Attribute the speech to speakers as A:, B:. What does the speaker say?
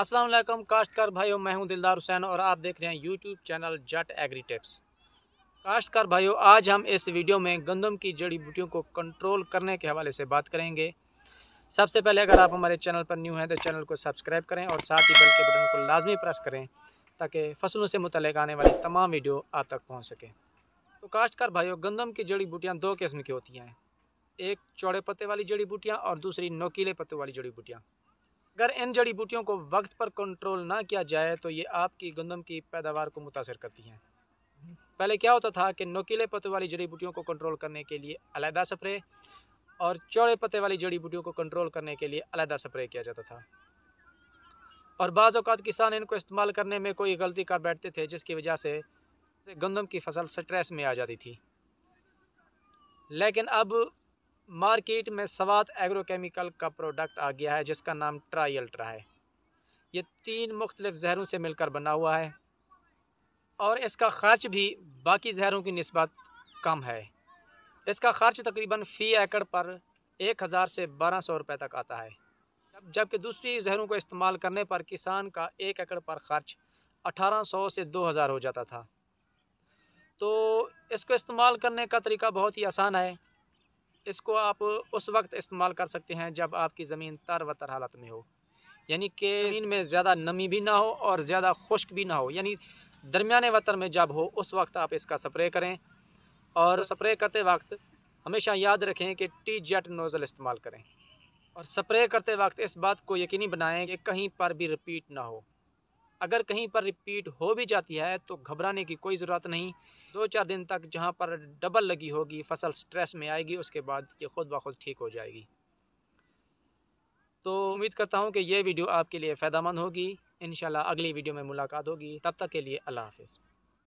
A: असलम काश्तकार भाइयों मैं हूं दिलदार हुसैन और आप देख रहे हैं YouTube channel Jat agri tips काश्तकार भाइयों आज हम इस वीडियो में गंदम की जड़ी बूटियों को कंट्रोल करने के हवाले से बात करेंगे सबसे पहले अगर आप हमारे चैनल पर न्यू हैं तो चैनल को सब्सक्राइब करें और साथ ही बेल के बटन को लाजमी प्रेस करें ताकि फसलों से मुतल आने वाली तमाम वीडियो आप तक पहुँच सकें तो काश्तकार भाइयों गंदम की जड़ी बूटियाँ दो किस्म की होती हैं एक चौड़े पत्ते वाली जड़ी बूटियाँ और दूसरी नोकीले पत्तों वाली जड़ी बूटियाँ अगर इन जड़ी बूटियों को वक्त पर कंट्रोल ना किया जाए तो ये आपकी गंदम की पैदावार को मुतासर करती हैं पहले क्या होता था कि नोकीले पत्ते वाली जड़ी बूटियों को कंट्रोल करने के लिए अलहदा स्प्रे और चौड़े पत्ते वाली जड़ी बूटियों को कंट्रोल करने के लिए अलहदा स्प्रे किया जाता था और बाज़ात किसान इनको इस्तेमाल करने में कोई गलती कर बैठते थे जिसकी वजह से गंदम की फसल स्ट्रेस में आ जाती थी लेकिन अब मार्केट में सवात एग्रोकेमिकल का प्रोडक्ट आ गया है जिसका नाम ट्राई अल्ट्रा है ये तीन मुख्तलिफ जहरों से मिलकर बना हुआ है और इसका खर्च भी बाकी जहरों की नस्बत कम है इसका खर्च तकरीबन फ़ी एकड़ पर एक हज़ार से बारह सौ रुपये तक आता है जबकि दूसरी जहरों को इस्तेमाल करने पर किसान का एक एकड़ पर खर्च अठारह सौ से दो हज़ार हो जाता था तो इसको इस्तेमाल करने का तरीका बहुत ही आसान है इसको आप उस वक्त इस्तेमाल कर सकते हैं जब आपकी ज़मीन तर व तर हालत में हो यानी कि ज़मीन में ज़्यादा नमी भी ना हो और ज़्यादा खुश्क भी ना हो यानी दरमिया वतर में जब हो उस वक्त आप इसका स्प्रे करें और स्प्रे करते वक्त हमेशा याद रखें कि टी जेट नोज़ल इस्तेमाल करें और स्प्रे करते वक्त इस बात को यकीनी बनाएं कि कहीं पर भी रिपीट ना हो अगर कहीं पर रिपीट हो भी जाती है तो घबराने की कोई ज़रूरत नहीं दो चार दिन तक जहाँ पर डबल लगी होगी फसल स्ट्रेस में आएगी उसके बाद ये खुद ब खुद ठीक हो जाएगी तो उम्मीद करता हूँ कि ये वीडियो आपके लिए फ़ायदा मंद होगी इन अगली वीडियो में मुलाकात होगी तब तक के लिए अल्लाह हाफिज़